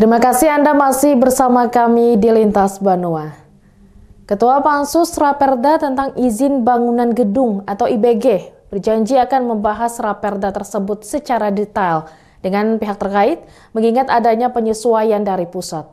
Terima kasih Anda masih bersama kami di Lintas Banua. Ketua Pansus Raperda tentang izin bangunan gedung atau IBG berjanji akan membahas Raperda tersebut secara detail dengan pihak terkait mengingat adanya penyesuaian dari pusat.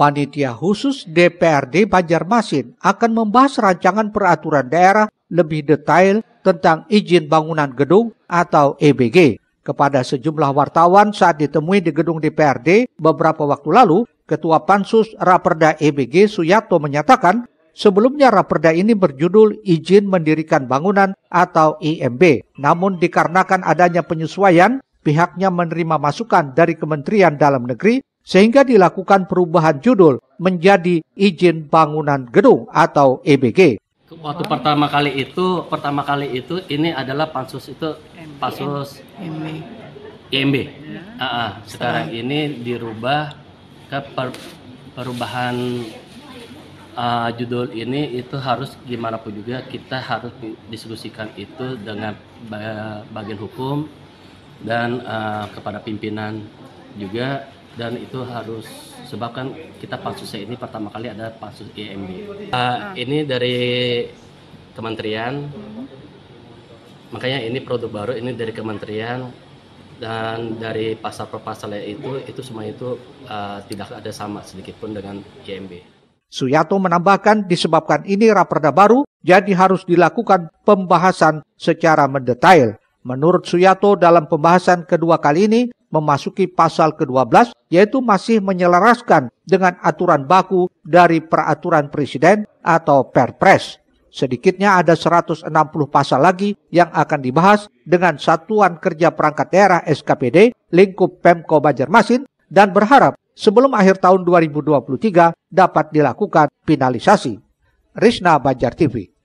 Panitia khusus DPRD Banjarmasin akan membahas rancangan peraturan daerah lebih detail tentang izin bangunan gedung atau EBG kepada sejumlah wartawan saat ditemui di gedung DPRD beberapa waktu lalu, Ketua Pansus Raperda EBG Suyato menyatakan Sebelumnya raperda ini berjudul Izin Mendirikan Bangunan atau IMB. Namun dikarenakan adanya penyesuaian, pihaknya menerima masukan dari Kementerian Dalam Negeri sehingga dilakukan perubahan judul menjadi Izin Bangunan Gedung atau EBG. Waktu pertama kali itu, pertama kali itu ini adalah pansus itu Pasus IMB. IMB. Ya. Uh, uh, sekarang Selain. ini dirubah ke per, perubahan uh, judul ini itu harus gimana pun juga kita harus diskusikan itu dengan bagian hukum dan uh, kepada pimpinan juga dan itu harus sebabkan kita Pasus ini pertama kali ada Pasus IMB. E uh, ini dari kementerian hmm makanya ini produk baru ini dari kementerian dan dari pasar per pasarnya itu itu semua itu uh, tidak ada sama sedikit pun dengan IMB. Suyato menambahkan disebabkan ini raperda baru jadi harus dilakukan pembahasan secara mendetail. Menurut Suyato dalam pembahasan kedua kali ini memasuki pasal ke-12 yaitu masih menyelaraskan dengan aturan baku dari peraturan presiden atau Perpres. Sedikitnya ada 160 pasal lagi yang akan dibahas dengan Satuan Kerja Perangkat Daerah SKPD lingkup Pemko Banjarmasin dan berharap sebelum akhir tahun 2023 dapat dilakukan finalisasi. Rizna Banjar TV